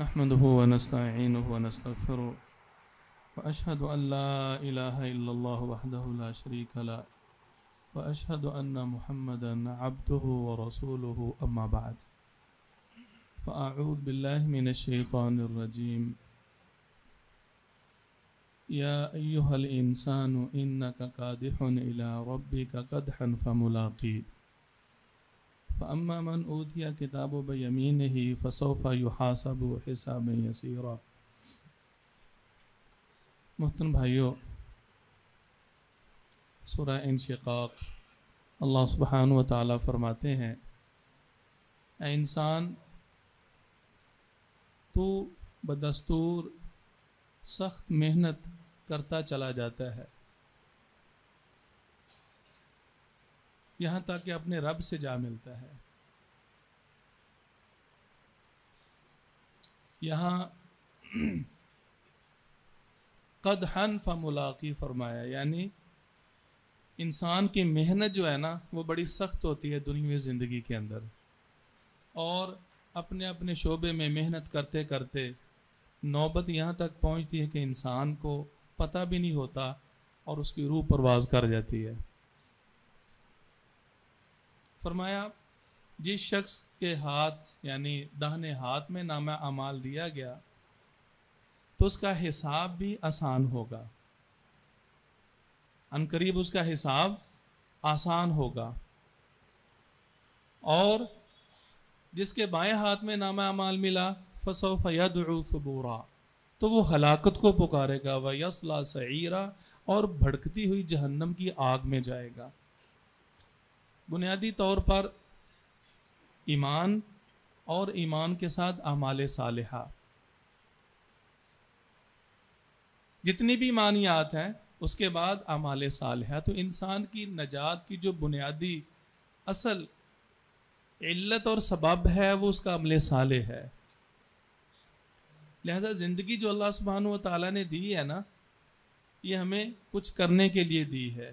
نحمده ونستعينه ونستغفره وأشهد أن لا إله إلا الله وحده لا شريك له وأشهد أن محمدا عبده ورسوله أما بعد فأعوذ بالله من الشيطان الرجيم يا أيها الإنسان إنك قادح إلى ربك قدحا فملاقيه फ़म्मा मन ऊतिया किताब ब यमीन ही फ़सोफ़ा युहासब हिसाब यसीरा महतरम भाइयों सुरा इनशाक अल्लाह सुबहान व ताली फ़रमाते हैं इंसान तो बदस्तूर सख्त मेहनत करता चला जाता है यहाँ तक कि अपने रब से जा मिलता है यहाँ कदहन फमुलाकी फरमाया यानी इंसान की मेहनत जो है ना वो बड़ी सख्त होती है दुनिया ज़िंदगी के अंदर और अपने अपने शोबे में मेहनत करते करते नौबत यहाँ तक पहुँचती है कि इंसान को पता भी नहीं होता और उसकी रूह परवाज कर जाती है फरमाया जिस शख्स के हाथ यानी दाहने हाथ में नामा अमाल दिया गया तो उसका हिसाब भी आसान होगा अनकरीब उसका हिसाब आसान होगा और जिसके बाएं हाथ में नामा अमाल मिला फसो फयदूरा तो वो हलाकत को पुकारेगा वयसला सीरा और भड़कती हुई जहन्नम की आग में जाएगा बुनियादी तौर पर ईमान और ईमान के साथ अमाल सालहा जितनी भी मानियात हैं उसके बाद अमाल साल तो इंसान की नजात की जो बुनियादी असल इल्लत और सबब है वो उसका अमले साल है लिहाजा ज़िंदगी जो अल्लाह सुबहान तला ने दी है ना ये हमें कुछ करने के लिए दी है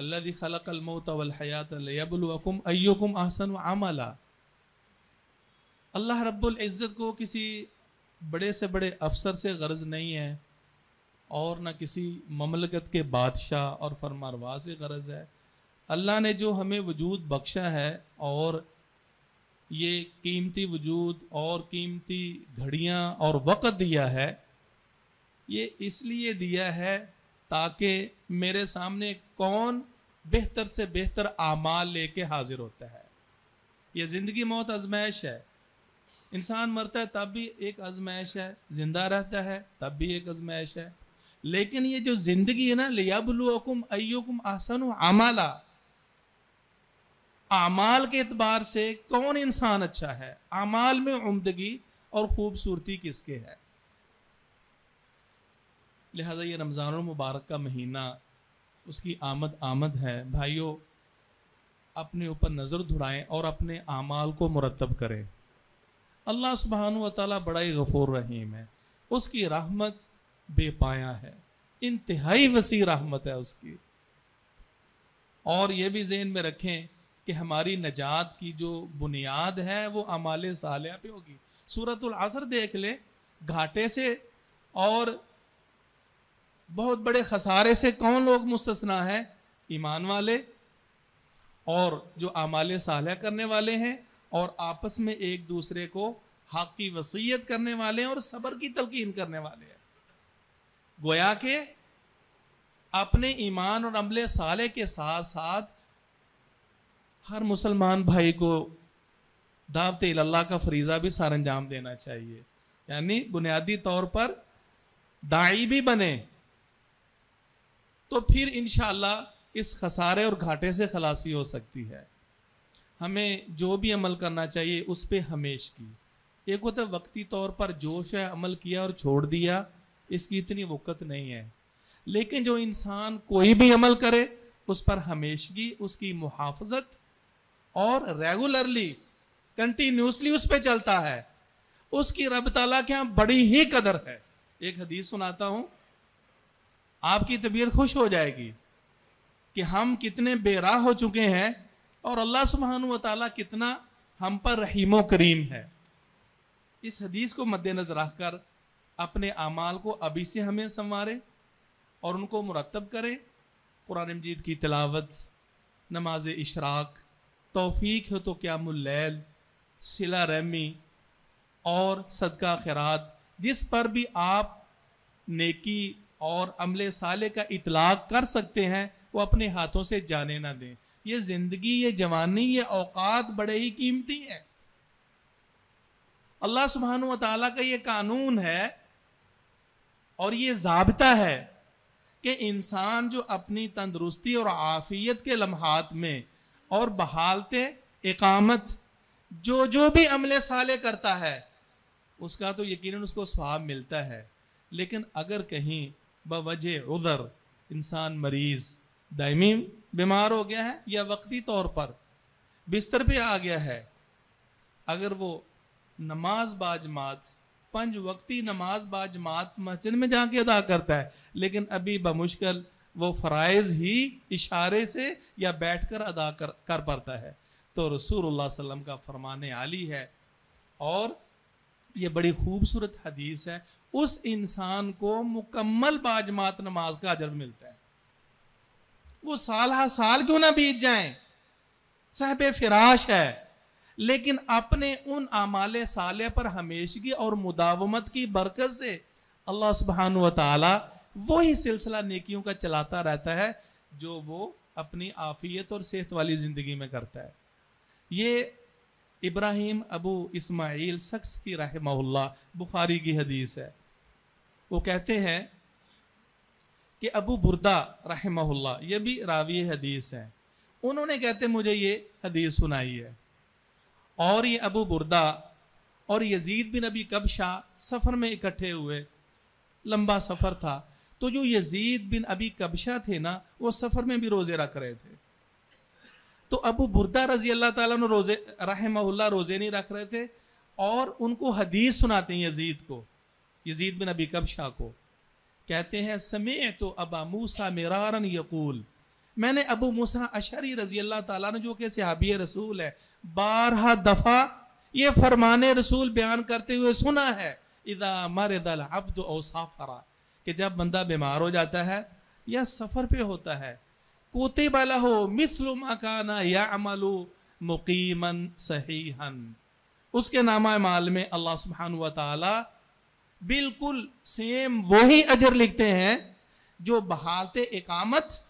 अल्लाह खलकलमोतवलहयात लबुलकुम अयुकुम आसन आमला अल्लाह इज़्ज़त को किसी बड़े से बड़े अफसर से गर्ज नहीं है और न किसी ममलकत के बादशाह और फरमारवा से गर्ज है अल्लाह ने जो हमें वजूद बख्शा है और ये कीमती वजूद और कीमती घड़ियाँ और वक़्त दिया है ये इसलिए दिया है ताकि मेरे सामने एक कौन बेहतर से बेहतर आमाल लेके हाजिर होता है यह ज़िंदगी मौत आजमाइश है इंसान मरता है तब भी एक आजमाइश है ज़िंदा रहता है तब भी एक आजमाइश है लेकिन ये जो ज़िंदगी है ना बुलुकुम अयुकुम आसन आमाला आमाल के एतबार से कौन इंसान अच्छा है आमाल में उमदगी और ख़ूबसूरती किसके है लिहाजा ये रमज़ान मुबारक का महीना उसकी आमद आमद है भाइयों अपने ऊपर नज़र धुड़ाएं और अपने आमाल को मुरतब करें अल्लाह सुबहान तला बड़ा ही गफूर रहीम है उसकी रहमत बेपाया है इंतहाई वसी रहमत है उसकी और ये भी जहन में रखें कि हमारी नजात की जो बुनियाद है वो अमाल साल पे होगी सूरत असर देख ले घाटे से और बहुत बड़े खसारे से कौन लोग मुस्तना हैं ईमान वाले और जो आमाल साल करने वाले हैं और आपस में एक दूसरे को हक की वसीयत करने वाले हैं और सबर की तलकीन करने वाले हैं गोया के अपने ईमान और अमले साले के साथ साथ हर मुसलमान भाई को दावत अल्लाह का फरीज़ा भी सार अंजाम देना चाहिए यानी बुनियादी तौर पर दाई भी बने तो फिर इन इस खसारे और घाटे से खलासी हो सकती है हमें जो भी अमल करना चाहिए उस पर हमेश की एक होता है वक्ती तौर पर जोश है अमल किया और छोड़ दिया इसकी इतनी वक़्त नहीं है लेकिन जो इंसान कोई भी अमल करे उस पर हमेशगी उसकी मुहाफजत और रेगुलरली कंटिन्यूसली उस पर चलता है उसकी रब तला के यहाँ बड़ी ही कदर है एक हदीस सुनाता हूँ आपकी तबीयत खुश हो जाएगी कि हम कितने बेरा हो चुके हैं और अल्लाह सुबहान तला कितना हम पर रहीम करीम है इस हदीस को मद्देनजर रखकर अपने अमाल को अभी से हमें संवारें और उनको मुरतब करें कुरान मजीद की तलावत नमाज इशराक तोफ़ी हो तो मुलैल सिला रहमी और सदका खैरात जिस पर भी आप नेकी और अमले साले का इतलाक कर सकते हैं वो अपने हाथों से जाने ना दें ये ज़िंदगी ये जवानी ये औकात बड़े ही कीमती हैं अल्लाह सुबहान तला का ये कानून है और ये जबता है कि इंसान जो अपनी तंदरुस्ती और आफियत के लम्हात में और बहालते एकामत जो जो भी अमले साले करता है उसका तो यकीन उसको स्वाब मिलता है लेकिन अगर कहीं बवजह उधर इंसान मरीज दायमी बीमार हो गया है या वक्ती तौर पर बिस्तर पे आ गया है अगर वो नमाज बाजमात पंज वक्ती नमाज बाजमात मस्जिद में जाके अदा करता है लेकिन अभी बमुश्किल वो फ़रज़ ही इशारे से या बैठ कर अदा कर कर पाता है तो रसूल सल्लम का फरमाने आली है और ये बड़ी खूबसूरत हदीस है उस इंसान को मुकम्मल बाजमात नमाज का अजर मिलता है वो साल हा साल क्यों ना बीत जाए साहब फिराश है लेकिन अपने उन आमाल साल पर हमेशगी और मुदावमत की बरकत से अल्लाह सुबहान तला वही सिलसिला नेकियों का चलाता रहता है जो वो अपनी आफियत और सेहत वाली ज़िंदगी में करता है ये इब्राहिम अबू इसमाइल शख्स की रहमल्ला बुखारी की हदीस है वो कहते हैं कि अबू बुरदा रहमहुल्ला ये भी रावी हदीस हैं उन्होंने कहते मुझे ये हदीस सुनाई है और ये अबू बुरदा और यजीद बिन अबी कबशा सफ़र में इकट्ठे हुए लंबा सफ़र था तो जो यजीद बिन अबी कबशा थे ना वो सफ़र में भी रोज़े रख रहे थे तो अबू बुरदा रजी अल्लाह ताला रोज़े रहमहुल्ला रोज़े नहीं रख रहे थे और उनको हदीस सुनाते हैं यजीद को यजीद बिन अबी कबशा को कहते हैं समय तो अबा मूसा मरारन यकूल मैंने अबू मूसा अशरी रजी अल्लाह तला ने जो कि सहाबी रसूल है बारह दफ़ा ये फरमान रसूल बयान करते हुए सुना है इदा मर दल अब्द औसाफरा कि जब बंदा बीमार हो जाता है या सफ़र पे होता है कोते बला हो मिसल मकाना या अमलो मुकीमन सही हन उसके नामा माल में अल्लाह सुबहान व ताली बिल्कुल सेम वही अजर लिखते हैं जो बहालते एकामत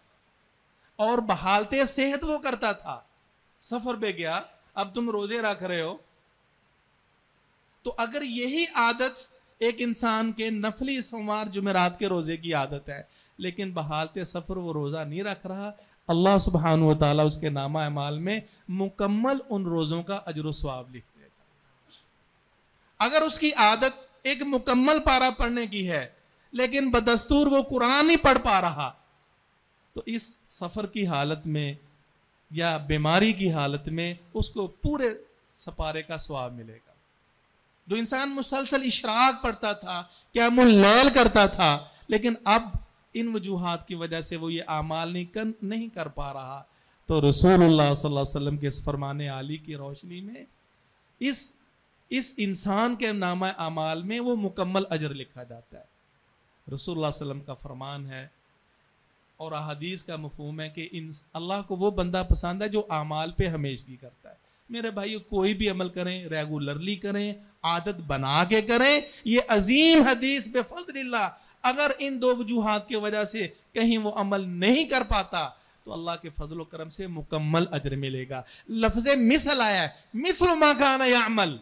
और बहालते सेहत वो करता था सफर पे गया अब तुम रोजे रख रहे हो तो अगर यही आदत एक इंसान के नफली सोमवार जुमेरात के रोजे की आदत है लेकिन बहालते सफर वो रोजा नहीं रख रहा अल्लाह सुबहान वाली उसके नामा अमाल में मुकम्मल उन रोजों का अजर स्वाब लिख देगा अगर उसकी आदत एक मुकम्मल पारा पढ़ने की है लेकिन बदस्तूर वो कुरान ही पढ़ पा रहा तो इस सफ़र की हालत में या बीमारी की हालत में उसको पूरे सपारे का स्वाब मिलेगा जो इंसान मुसलसल इशराक पढ़ता था क्या मुल करता था लेकिन अब इन वजूहत की वजह से वो ये आमाल नहीं कर नहीं कर पा रहा तो रसूल सल्लल्लाहु अलैहि वसल्लम के इस फरमाने आली की रोशनी में इस इस इंसान के नामा अमाल में वो मुकम्मल अजर लिखा जाता है रसूल वसम का फरमान है और अहदीस का मफहम है कि इन अल्लाह को वो बंदा पसंद है जो अमाल पे हमेशगी करता है मेरे भाई कोई भी अमल करें रेगुलरली करें आदत बना के करें ये अजीम हदीस बेफजल्ला अगर इन दो वजूहत की वजह से कहीं वो अमल नहीं कर पाता तो अल्लाह के फजल करम से मुकम्मल अजर मिलेगा लफ्ज मिसल आया है मिसल माखाना या अमल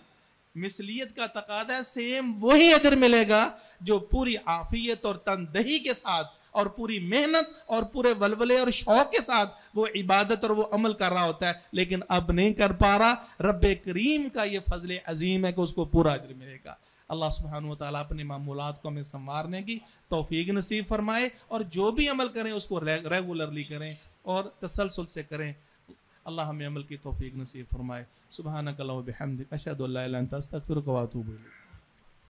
मिसलियत का तकादा सेम वही अजर मिलेगा जो पूरी आफियत और तनदही के साथ और पूरी मेहनत और पूरे वलवले और शौक के साथ वो इबादत और वो अमल कर रहा होता है लेकिन अब नहीं कर पा रहा रब करीम का ये फजल अजीम है कि उसको पूरा अजर मिलेगा अल्लाह सुबहान तला अपने मामूलत को हमें संवारने की तोफीक नसीब फरमाए और जो भी अमल करें उसको रेगुलरली करें और तसलसल से करें अल्लाह हमें अमल की तोफ़ी नसीब फरमाए सुबह नकल बहमद अशद तस्तफ़िर वातूब